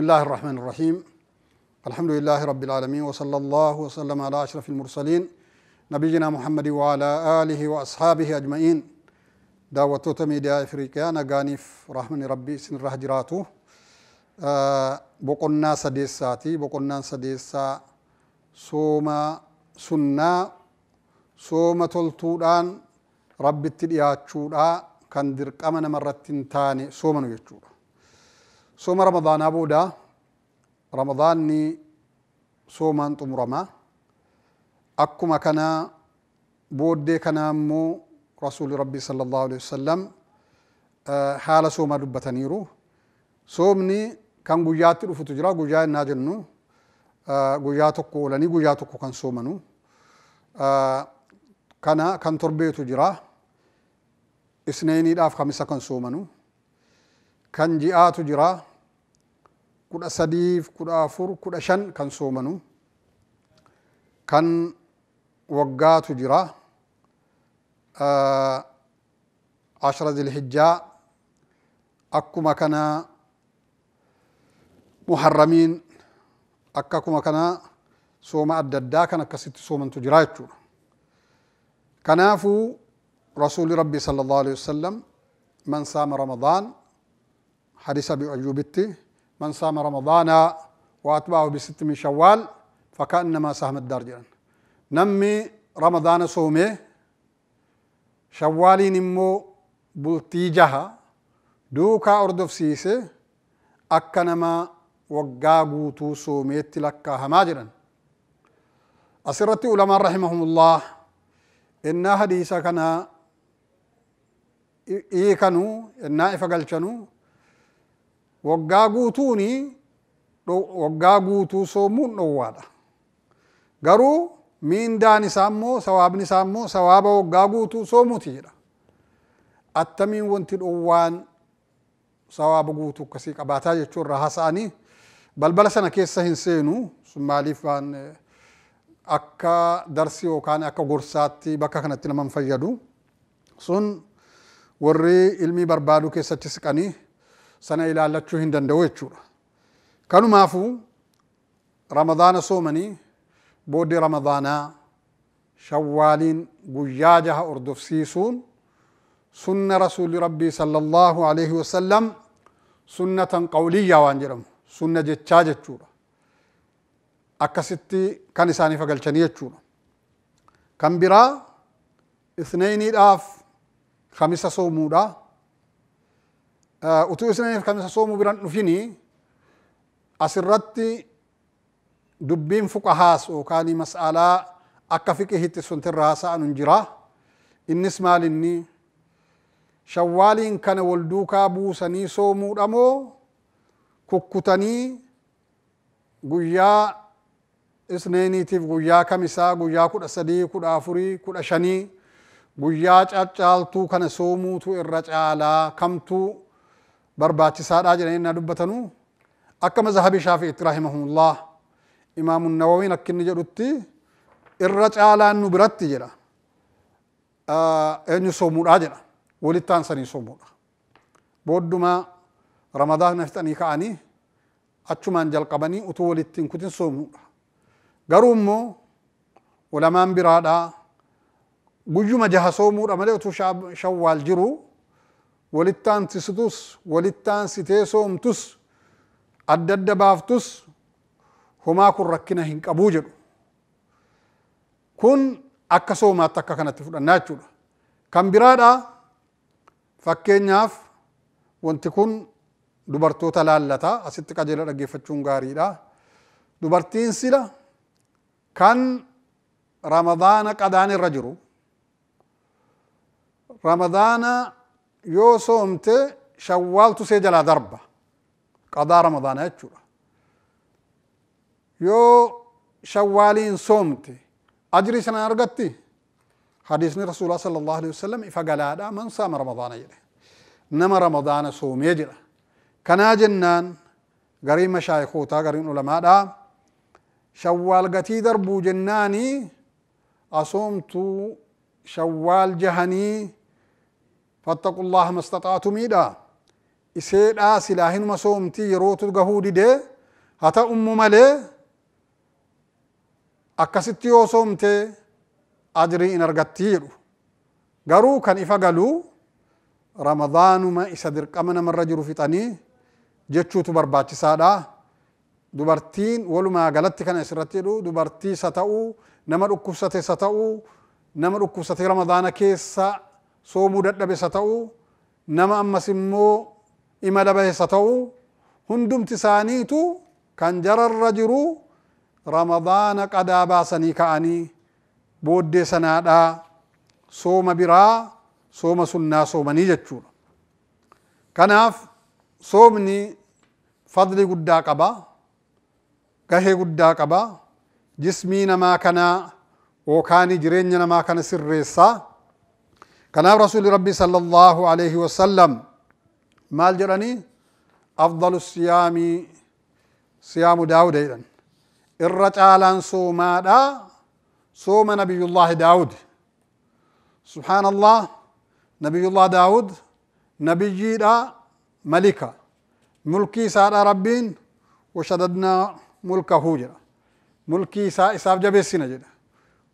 بسم الله الرحمن الرحيم الحمد لله رب العالمين وصلى الله وسلم على أشرف المرسلين نبينا محمد وعلى آله وأصحابه أجمعين دعوتوتا ميديا إفريقيا نغانيف رحمن ربي سن رهجراتو آه بقنا سديساتي بقنا سديسا سوما سنة سوما تلتودان ربي التديات كان درقامنا مرتين تاني سوما نجد صوم رمضان أبودا رمضاني صوما طمرما أكما كان بودي كان أمو رسول ربي صلى الله عليه وسلم آه، حال صوم دبتنيرو صومني كان قيات رفتجرا قيات ناجنو guyyaa tokko oolanii guyyaa tokko kan soomanu kana kan torbeetu jira isneeniidhaaf kamisa kan soomanu kan ji'aatu jira كذا سديف كذا فور كذا شن كان سومنو كان وقعت جرا آه عشرة ذي الحجة أكما كنا محرمين أككما كنا سوما الددا كان كسيت سومن تجرايتو كنافو رسول ربي صلى الله عليه وسلم من سام رمضان حديث أبي أيوب من صام رمضان وأتبعه بست من شوال فكأنما سهم الدار نمي رمضان صومي شوالي نمو بلتيجها دوكا أردف سيسي أكنما وقا صومي صوميت لكا هماجرا أسرتي علماء رحمهم الله إن حديثا كان إيكنو إن إفقلشنو waggaa guutuuni waggaa guutuu soomuun dhowwaadha. Garuu miindaan isaa immoo sawaabni isaa immoo sawaaba waggaa guutuu soomuuti jedha. Attamiin wanti dhowwaan sawaaba guutuu akkasii qabaataa jechuu irraa hasa'anii balbala sana keessa hin seenu maaliif waan akka darsi yookaan akka gorsaatti bakka kanatti nama hin fayyadu sun warri ilmii barbaadu keessatti siqanii sana ilaallachuu hin danda'u jechuudha kanumaafuu ramadaana soomanii booddi ramadaanaa shawwaaliin guyyaa jaha ordofsiisuun sunna rasuuli rabbii sallallahu alaihi wasallam sunnatan qawliyyaa waan jedhamu sunna jechaa jechuudha akkasitti kan isaanii fagalchanii jechuudha kan biraa isnayniidhaaf kamisa soomuudha utuu isinaniif kamisa soomu biran dhufini asirratti dubbiin fuqahaas yookaan mas'alaa akka fiqihitti suntirra haasa'an hin jira innis maal inni shawwaaliin kana wal duukaa buusanii soomuudha moo kukkutanii guyyaa isneeniitiif guyyaa kamisaa guyyaa kudha sadii kudha afurii kudha shanii guyyaa caccaaltuu kana soomuutu irra caalaa kamtuu barbaachisaadha jedhanii na dubbatanuu akka mazhabi shaafi'itti rahimahullah imaamu nawawiin akka inni jedhutti irra caalaan nu biratti jedha eenyu soomuudhaa jedha walittaan sanii soomuudha boodduma ramadaana fixanii ka'anii achumaan jalqabanii utuu walittiin kutin soomuudha garuu immoo ulamaan biraadhaa guyyuma jaha soomuudha malee utuu shawwaal jiruu walittaan sisitus walittaan sitee soomtus adda adda baaftus homaa kun rakkina hin qabuu jedhu kun akka soomaatti akka kanatti fudhannaa jechuudha kan biraadha fakkeenyaaf wanti kun dubartoota laallataa asitti qajeela dhaggeeffachuun gaariidha dubartiin sila kan ramadaana qadaan irra jiru ramadaana yoo soomte shawwaaltu see jalaa darba qadaa ramadaanaa jechuudha yoo shawwaaliin soomte ajrii sanaan argatti hadiisni rasuulaa sala allahu alaihi wasalam ifa galaadha man saama ramadaana jedhe nama ramadaana soomee jedha kanaa jennaan garii mashaayikootaa gariin ulamaadha shawwaal gatii darbuu jennaanii asoomtuu shawwaal jahanii فاتقوا الله ما استطعتم إذا إسيدا سلاهن مسومتي يروت الجهود ده هتا أم ملي أكستي يوسومتي أجري إن أرغتيرو غرو كان إفقلو رمضان ما إسدر قمنا من رجل في طني جتشو تبرباتي سادا dubartiin walumaa galatti kana asirratti jedhu dubartii isa ta'uu nama dhukkubsate isa ta'uu nama soomuu dadhabesa ta'uu nama ammas immoo ima bahesa ta'uu hundumti isaaniitu kan jararra jiru ramadaana qadaa baasanii ka'anii booddee sanaadhaa sooma biraa sooma sunnaa soomanii jechuudha kanaaf soomni fadli guddaa qaba gahee guddaa qaba jismii namaa kanaa yookaan jireenya namaa kana sirreessaa كناب رسول ربي صلى الله عليه وسلم ما الجراني أفضل الصيام صيام داود إذا إرجع على صوم هذا صوم نبي الله داود سبحان الله نبي الله داود نبي جيدا ملكا ملكي سعد ربين وشددنا ملكه جرا ملكي سعد جبسين جرا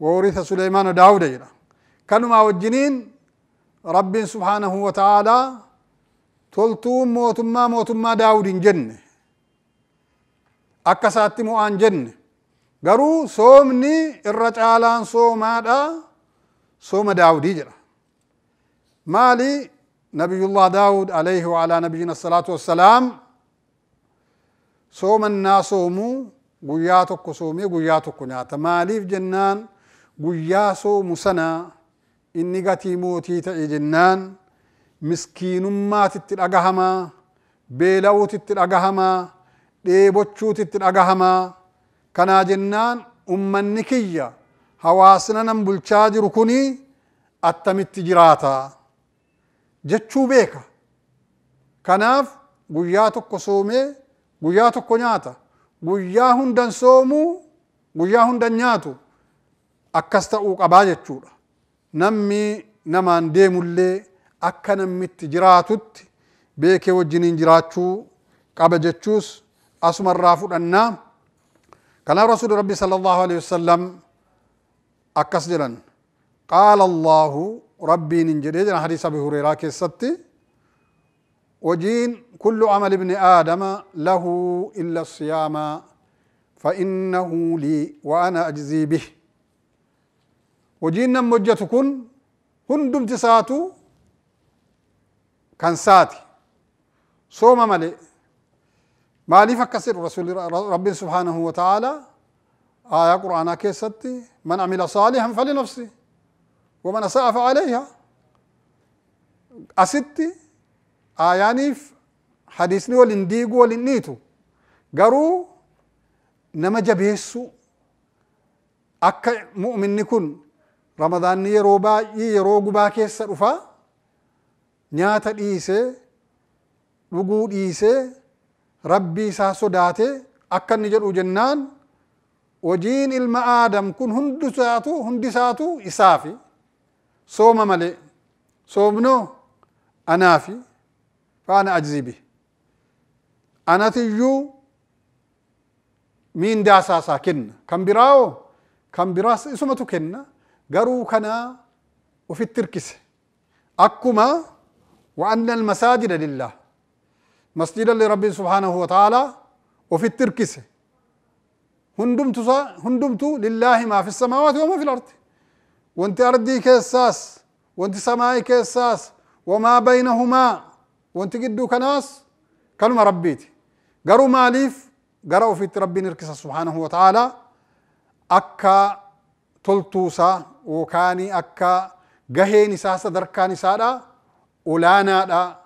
وورث سليمان داود جرا كانوا مع الجنين رب سبحانه وتعالى تلتون موتما موتما داود جنة أكسات مؤان جنة قروا صومني الرجالان صوما دا صوم داود يجرى مالي نبي الله داود عليه وعلى نبينا الصلاة والسلام صوم الناس صوموا قياتك صومي قياتك نعت مالي في جنان قياسو مسنا inni gatii mootii ta'e jennaan miskiinummaatitti dhagahamaa beela'uutitti dhagahamaa dheebochuutitti dhagahamaa kanaa jennaan ummanni kiyya hawaasna nan bulchaa jiru kuni attamitti jiraata jechuu beeka kanaaf guyyaa tokko soomee guyyaa tokko nyaata guyyaa hundan soomuu guyyaa hundan nyaatu akkas ta'uu qabaa jechuudha namni namaan deemullee akka namnitti jiraatutti beekee wajjiniin jiraachuu qaba jechuus asumarraa fudhannaa kanaaf rasuuli rabbi sala allahu alehi wasalam akkas jedhan qaala allahu rabbiin hin jedhee jedhan hadiis abi hureyraa keessatti وجين كل عمل ابن آدم له إلا الصيام فإنه لي وأنا أجزي به hojiin nam hojjetu kun hundumti isaatu kan saati sooma malee maaliif akkas jedhu rasuulli rabbiin subhaanahu wa ta'aalaa aayaa quraanaa keessatti man amila saalihan fali nafsi waman asa'a fa'aleeha asitti aayaaniif hadiisni walin diiguu walin dhiitu garuu nama jabeessu akka mu'minni kun ramadaanni yeroo baay'ee yeroo gubaa keessa dhufaa nyaata dhiisee dhuguu dhiisee rabbii isaa sodaatee akka inni jedhu jennaan hojiin ilma aadam kun hundisaatu hundisaatu isaafi sooma malee soomnoo anaafi faana ajzibi anatiyyuu miindaasaa isaa kenna kan biraawoo kan biraas isumatu kenna قروا كنا وفي التركس أكما وأن المساجد لله مسجدا لرب سبحانه وتعالى وفي التركس هندمت هندمت لله ما في السماوات وما في الأرض وانت أرضي كيساس وانت سماي كيساس وما بينهما وانت قدو كناس كلمة ربيتي قروا ماليف قرأوا في تربي نركس سبحانه وتعالى أكا تلتوسا yookaan akka gaheen isaa sadarkaan isaadha olaanaadha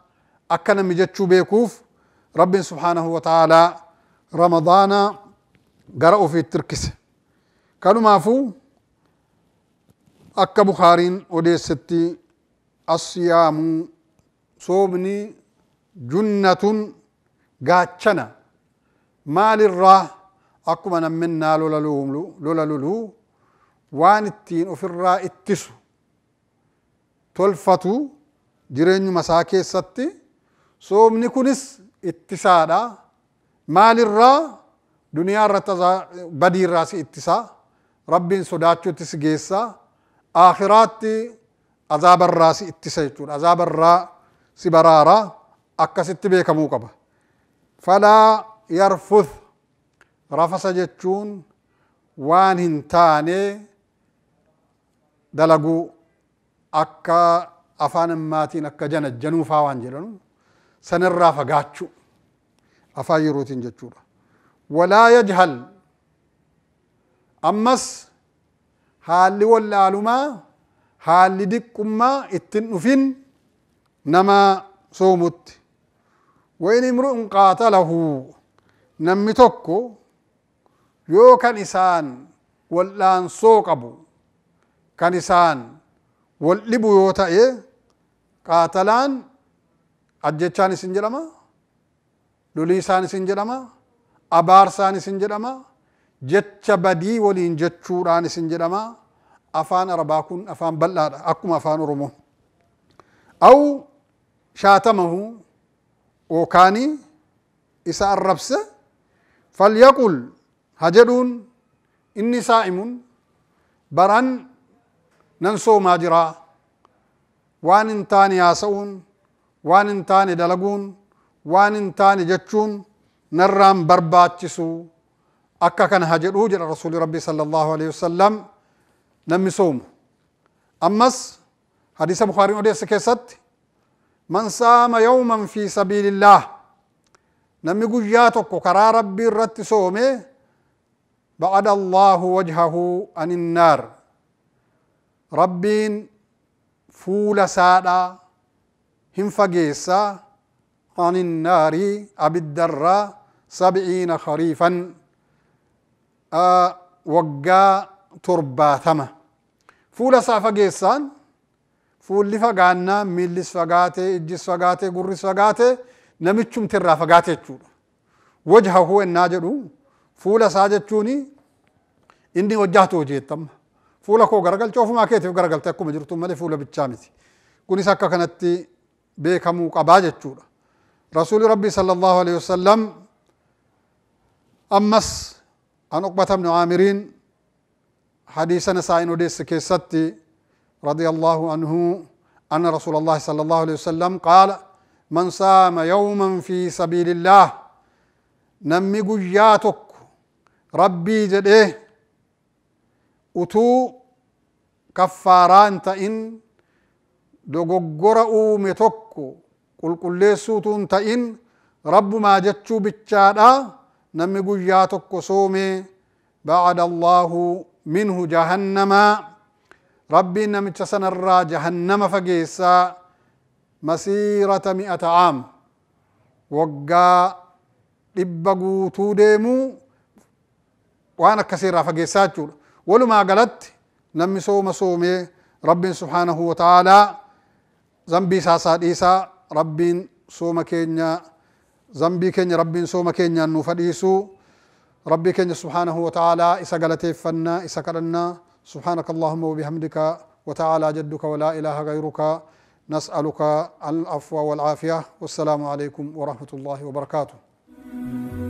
akka namni jechuu beekuuf rabbiin subhaanahu wa ta'aalaa ramadaana gara ofiitti hirkise kanumaafuu akka bukaariin odeessetti asiyaamu soomni junnatun gaachana maalirraa akkuma nammennaa lola loluu waan ittiin ofirraa ittisu tolfatu jireenyuma isaa keessatti soomni kunis ittisaadha. Maalirraa duniyaa irratti badii irraa si ittisaa rabbiin sodaachuutti si geessaa akhiraatti azaaba irraa si ittisa jechuudha. Azaaba irraa si baraaraa akkasitti beekamuu qaba. Falaa yarfuth rafasa jechuun waan hin taanee dalaguu akka afaan ammaatiin akka jana januufaa waan jedhanu sanirraa fagaachuu afaan yerootiin jechuudha. Walaa yajhal ammas haalli wallaalumaa haalli diqqummaa ittiin dhufin nama soomutti. Wayin imru'un qaatalahu namni tokko yoo kan isaan wallaansoo qabu كنسان ولبو يوتا إيه قاتلان أجيشان سنجرما لوليسان سنجرما أبارسان سنجرما جتش بدي ولين جتشوران سنجرما أفان أرباكون أفان بلار أكم أفان رومو أو شاتمه أوكاني إساء الربس فليقل هجرون إني سائمون بران nan soomaa jiraa waan hin taane haasa'uun waan hin taane dalaguun waan hin taane jechuun narraan barbaachisu akka kana ha jedhuu jedha rasuuli rabbii sala allahu alehi wasalam namni soomu ammas hadiisa bukaariin odeessa keessatti man saama yawman fi sabiilillaah namni guyyaa tokko karaa rabbii irratti soome ba'ada allaahu wajhahu an innaar ربين fuula سادا هم fageessaa عن النار أبدرا سبعين خريفا وقا ترباثمة فولا سافا جيسان فول فقانا ميلس فقاتي إجس فقاتي قرس فقاتي نمتشم ترى فقاتي تشولا وجهه هو الناجر فولا ساجتوني إني وجهت وجهتم فولا كو غرغل تشوف ما كيتو غرغل تاكو مجرتو مالي فولا بتشامتي كوني ساكا كانتي بيكامو قباجا تشورا رسول ربي صلى الله عليه وسلم أمس عن أقبة بن عامرين حديثا نسائن وديس كيستي رضي الله عنه أن رسول الله صلى الله عليه وسلم قال من صام يوما في سبيل الله نمي قياتك ربي جده أتو kaffaaraan ta'in dogoggora uume tokko qulqulleessuutu hin ta'in rabbumaa jechuu bichaadha namni guyyaa tokko soome ba'ada allahu minhu jahannamaa rabbiin namicha sanarraa jahannama fageessaa masiirata mi'ata caam waggaa dhibba guutuu deemuu waan akkasiirraa fageessaa jechuudha walumaa galatti نمي صوم صومي رب سبحانه وتعالى زنبي ساسا ديسا رب سوما كينيا زنبي كينيا رب سوما كينيا نفديسو ربي كينيا سبحانه وتعالى إسا قلتي فنا إسا قلنا سبحانك اللهم وبحمدك وتعالى جدك ولا إله غيرك نسألك العفو والعافية والسلام عليكم ورحمة الله وبركاته